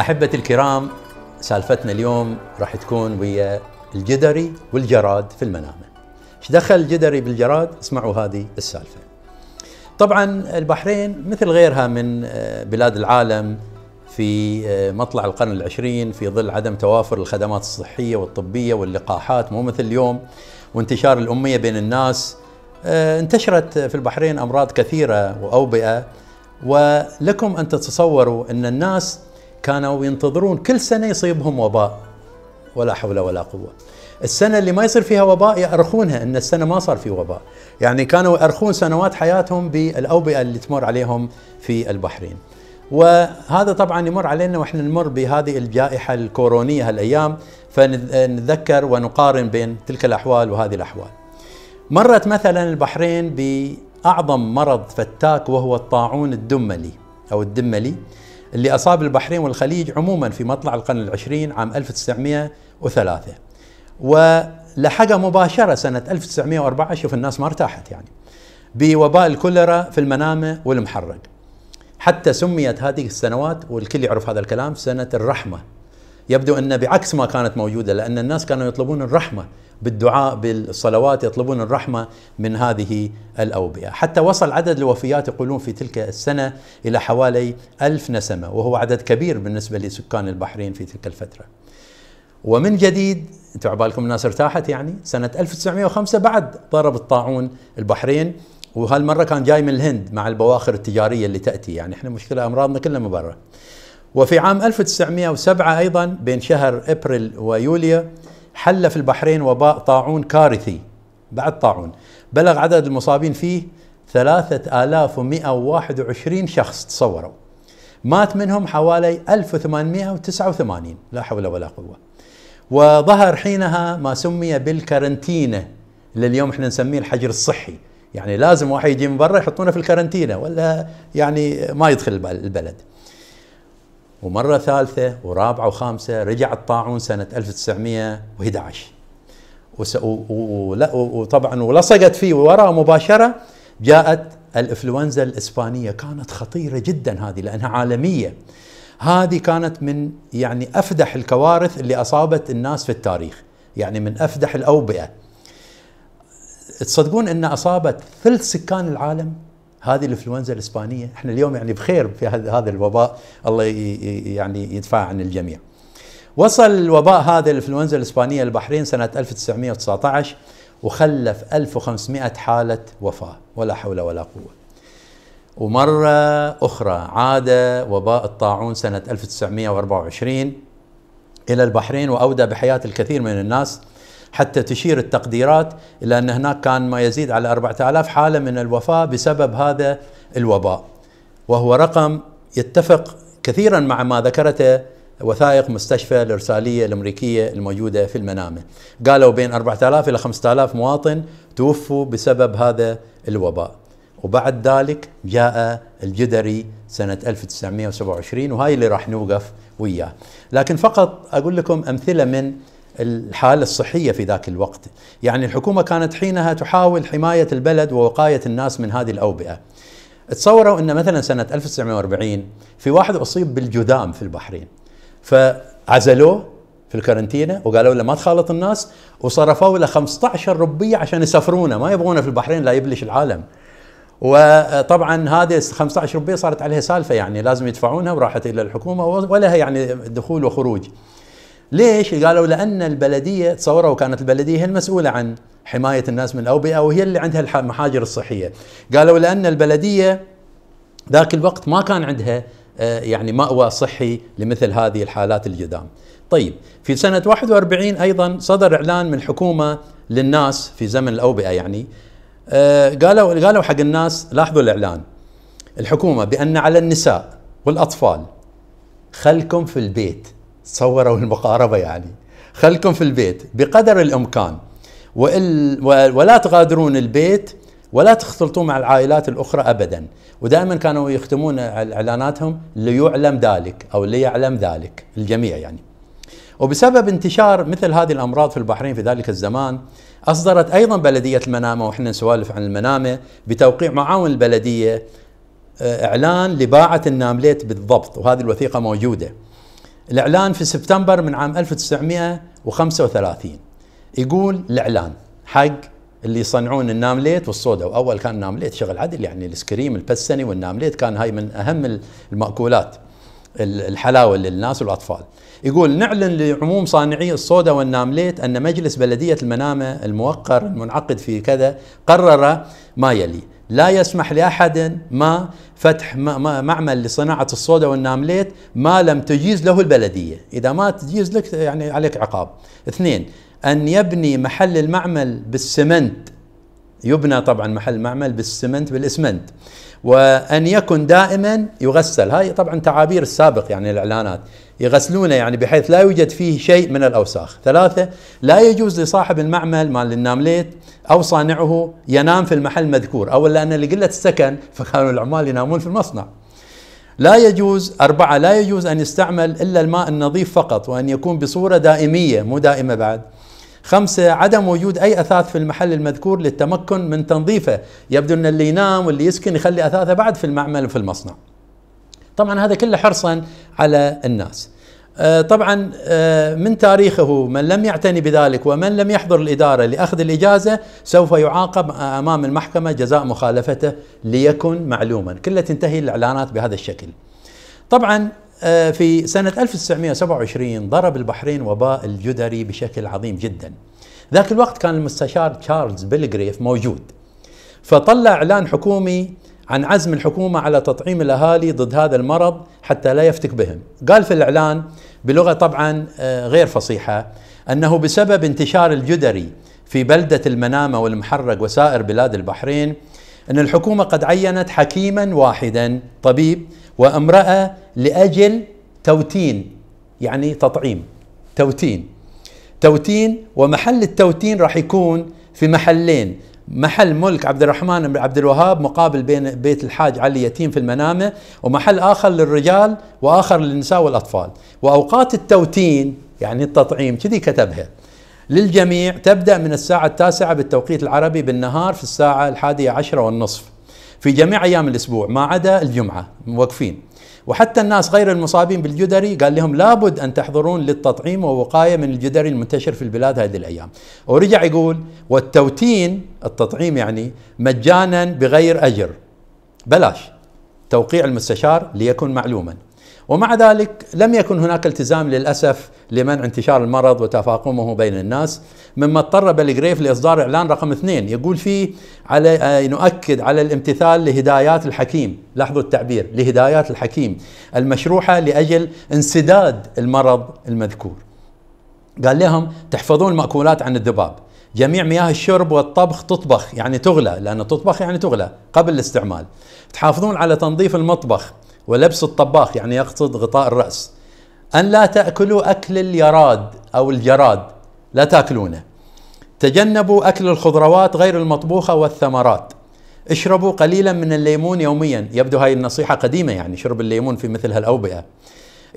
أحبة الكرام سالفتنا اليوم راح تكون ويا الجدري والجراد في المنامة ايش دخل الجدري بالجراد اسمعوا هذه السالفة طبعا البحرين مثل غيرها من آه، بلاد العالم في آه، مطلع القرن العشرين في ظل عدم توافر الخدمات الصحية والطبية واللقاحات مو مثل اليوم وانتشار الأمية بين الناس آه، انتشرت في البحرين أمراض كثيرة وأوبئة ولكم أن تتصوروا أن الناس كانوا ينتظرون كل سنة يصيبهم وباء ولا حول ولا قوة السنة اللي ما يصير فيها وباء يأرخونها أن السنة ما صار في وباء يعني كانوا يأرخون سنوات حياتهم بالأوبئة اللي تمر عليهم في البحرين وهذا طبعا يمر علينا واحنا نمر بهذه الجائحة الكورونية هالأيام فنتذكر ونقارن بين تلك الأحوال وهذه الأحوال مرت مثلا البحرين بأعظم مرض فتاك وهو الطاعون الدملي أو الدملي اللي أصاب البحرين والخليج عموما في مطلع القرن العشرين عام 1903 ولحق مباشرة سنة 1904 شوف الناس ما ارتاحت يعني بوباء الكوليرا في المنامة والمحرق حتى سميت هذه السنوات والكل يعرف هذا الكلام سنة الرحمة يبدو أن بعكس ما كانت موجودة لأن الناس كانوا يطلبون الرحمة بالدعاء بالصلوات يطلبون الرحمة من هذه الأوبئة حتى وصل عدد الوفيات يقولون في تلك السنة إلى حوالي ألف نسمة وهو عدد كبير بالنسبة لسكان البحرين في تلك الفترة ومن جديد انتوا عبالكم الناس ارتاحت يعني سنة 1905 بعد ضرب الطاعون البحرين وهالمرة كان جاي من الهند مع البواخر التجارية اللي تأتي يعني احنا مشكلة أمراضنا كلها من برا وفي عام 1907 أيضا بين شهر أبريل ويوليو حل في البحرين وباء طاعون كارثي بعد طاعون بلغ عدد المصابين فيه 3121 شخص تصوروا مات منهم حوالي 1889 لا حول ولا قوة وظهر حينها ما سمي بالكارنتينة اللي اليوم احنا نسميه الحجر الصحي يعني لازم واحد يجي من برا يحطونه في الكارنتينة ولا يعني ما يدخل البلد ومرة ثالثة ورابعة وخامسة رجع الطاعون سنة 1911 وطبعا ولصقت فيه وراء مباشرة جاءت الإنفلونزا الإسبانية كانت خطيرة جدا هذه لأنها عالمية هذه كانت من يعني أفدح الكوارث اللي أصابت الناس في التاريخ يعني من أفدح الأوبئة تصدقون أن أصابت ثلث سكان العالم هذه الانفلونزا الاسبانيه احنا اليوم يعني بخير في هذا الوباء الله يعني يدفع عن الجميع. وصل الوباء هذا الانفلونزا الاسبانيه البحرين سنه 1919 وخلف 1500 حاله وفاه ولا حول ولا قوه. ومره اخرى عاد وباء الطاعون سنه 1924 الى البحرين واودى بحياه الكثير من الناس حتى تشير التقديرات إلى أن هناك كان ما يزيد على 4000 حالة من الوفاة بسبب هذا الوباء وهو رقم يتفق كثيرا مع ما ذكرته وثائق مستشفى الإرسالية الأمريكية الموجودة في المنامة قالوا بين 4000 إلى 5000 مواطن توفوا بسبب هذا الوباء وبعد ذلك جاء الجدري سنة 1927 وهاي اللي راح نوقف وياه لكن فقط أقول لكم أمثلة من الحالة الصحية في ذاك الوقت يعني الحكومة كانت حينها تحاول حماية البلد ووقاية الناس من هذه الأوبئة تصوروا أن مثلا سنة 1940 في واحد أصيب بالجذام في البحرين فعزلوه في الكارنتينة وقالوا له ما تخالط الناس وصرفوا له 15 ربية عشان يسافرونه ما يبغونه في البحرين لا يبلش العالم وطبعا هذه 15 ربية صارت عليها سالفة يعني لازم يدفعونها وراحت إلى الحكومة ولها يعني دخول وخروج ليش؟ قالوا لان البلديه تصوروا كانت البلديه هي المسؤوله عن حمايه الناس من الاوبئه وهي اللي عندها المحاجر الصحيه. قالوا لان البلديه ذاك الوقت ما كان عندها آه، يعني مأوى صحي لمثل هذه الحالات الجدام. طيب في سنه 41 ايضا صدر اعلان من الحكومه للناس في زمن الاوبئه يعني آه، قالوا قالوا حق الناس لاحظوا الاعلان الحكومه بان على النساء والاطفال خلكم في البيت تصوروا المقاربة يعني خلكم في البيت بقدر الإمكان وإل ولا تغادرون البيت ولا تختلطون مع العائلات الأخرى أبدا ودائما كانوا يختمون إعلاناتهم ليعلم ذلك أو ليعلم ذلك الجميع يعني وبسبب انتشار مثل هذه الأمراض في البحرين في ذلك الزمان أصدرت أيضا بلدية المنامة وإحنا نسوالف عن المنامة بتوقيع معاون البلدية آه، إعلان لباعة النامليت بالضبط وهذه الوثيقة موجودة الإعلان في سبتمبر من عام 1935 يقول الإعلان حق اللي يصنعون النامليت والصودا واول كان النامليت شغل عدل يعني الاسكريم البسني والنامليت كان هاي من اهم المأكولات الحلاوه للناس والاطفال. يقول نعلن لعموم صانعي الصودا والنامليت ان مجلس بلديه المنامه الموقر المنعقد في كذا قرر ما يلي لا يسمح لأحد ما فتح معمل لصناعة الصودا والنامليت ما لم تجيز له البلدية إذا ما تجيز لك يعني عليك عقاب اثنين أن يبني محل المعمل بالسمنت يبنى طبعا محل معمل بالسمنت بالاسمنت وان يكن دائما يغسل هاي طبعا تعابير السابق يعني الاعلانات يغسلونه يعني بحيث لا يوجد فيه شيء من الاوساخ ثلاثه لا يجوز لصاحب المعمل مال النامليت او صانعه ينام في المحل المذكور او لان لقله السكن فكانوا العمال ينامون في المصنع لا يجوز أربعة لا يجوز أن يستعمل إلا الماء النظيف فقط وأن يكون بصورة دائمية مو دائمة بعد خمسة عدم وجود أي أثاث في المحل المذكور للتمكن من تنظيفه يبدو أن اللي ينام واللي يسكن يخلي أثاثه بعد في المعمل وفي المصنع طبعا هذا كله حرصا على الناس آه، طبعا آه، من تاريخه من لم يعتني بذلك ومن لم يحضر الإدارة لأخذ الإجازة سوف يعاقب أمام المحكمة جزاء مخالفته ليكن معلوما كلها تنتهي الإعلانات بهذا الشكل طبعا آه، في سنة 1927 ضرب البحرين وباء الجدري بشكل عظيم جدا ذاك الوقت كان المستشار تشارلز بيلغريف موجود فطلع إعلان حكومي عن عزم الحكومة على تطعيم الأهالي ضد هذا المرض حتى لا يفتك بهم قال في الإعلان بلغة طبعا آه، غير فصيحة أنه بسبب انتشار الجدري في بلدة المنامة والمحرق وسائر بلاد البحرين أن الحكومة قد عينت حكيما واحدا طبيب وامرأة لأجل توتين يعني تطعيم توتين توتين ومحل التوتين راح يكون في محلين محل ملك عبد الرحمن بن عبد الوهاب مقابل بين بيت الحاج علي يتيم في المنامه ومحل اخر للرجال واخر للنساء والاطفال واوقات التوتين يعني التطعيم كذي كتبها للجميع تبدا من الساعه التاسعه بالتوقيت العربي بالنهار في الساعه الحادية عشرة والنصف في جميع ايام الاسبوع ما عدا الجمعه موقفين وحتى الناس غير المصابين بالجدري قال لهم لابد ان تحضرون للتطعيم ووقايه من الجدري المنتشر في البلاد هذه الايام، ورجع يقول والتوتين التطعيم يعني مجانا بغير اجر بلاش توقيع المستشار ليكن معلوما ومع ذلك لم يكن هناك التزام للاسف لمنع انتشار المرض وتفاقمه بين الناس مما اضطر بلغريف لإصدار إعلان رقم اثنين يقول فيه على آه، نؤكد على الامتثال لهدايات الحكيم لاحظوا التعبير لهدايات الحكيم المشروحة لأجل انسداد المرض المذكور قال لهم تحفظون المأكولات عن الذباب جميع مياه الشرب والطبخ تطبخ يعني تغلى لأن تطبخ يعني تغلى قبل الاستعمال تحافظون على تنظيف المطبخ ولبس الطباخ يعني يقصد غطاء الرأس أن لا تأكلوا أكل اليراد أو الجراد لا تأكلونه تجنبوا أكل الخضروات غير المطبوخة والثمرات اشربوا قليلا من الليمون يوميا يبدو هاي النصيحة قديمة يعني شرب الليمون في مثل هالأوبئة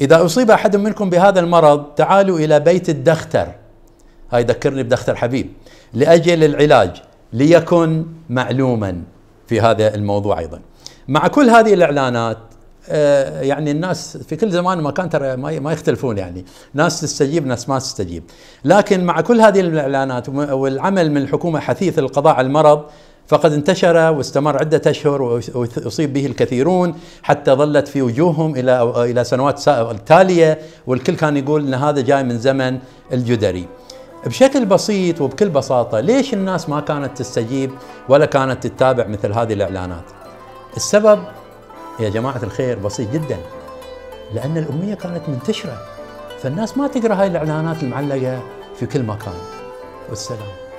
إذا أصيب أحد منكم بهذا المرض تعالوا إلى بيت الدختر هاي ذكرني بدختر حبيب لأجل العلاج ليكن معلوما في هذا الموضوع أيضا مع كل هذه الإعلانات آه، يعني الناس في كل زمان ومكان ترى ما يختلفون يعني ناس تستجيب ناس ما تستجيب لكن مع كل هذه الاعلانات والعمل من الحكومه حثيث القضاء على المرض فقد انتشر واستمر عدة أشهر وأصيب به الكثيرون حتى ظلت في وجوههم إلى إلى سنوات التالية والكل كان يقول أن هذا جاي من زمن الجدري بشكل بسيط وبكل بساطة ليش الناس ما كانت تستجيب ولا كانت تتابع مثل هذه الإعلانات السبب يا جماعة الخير بسيط جدا لأن الأمية كانت منتشرة فالناس ما تقرأ هاي الإعلانات المعلقة في كل مكان والسلام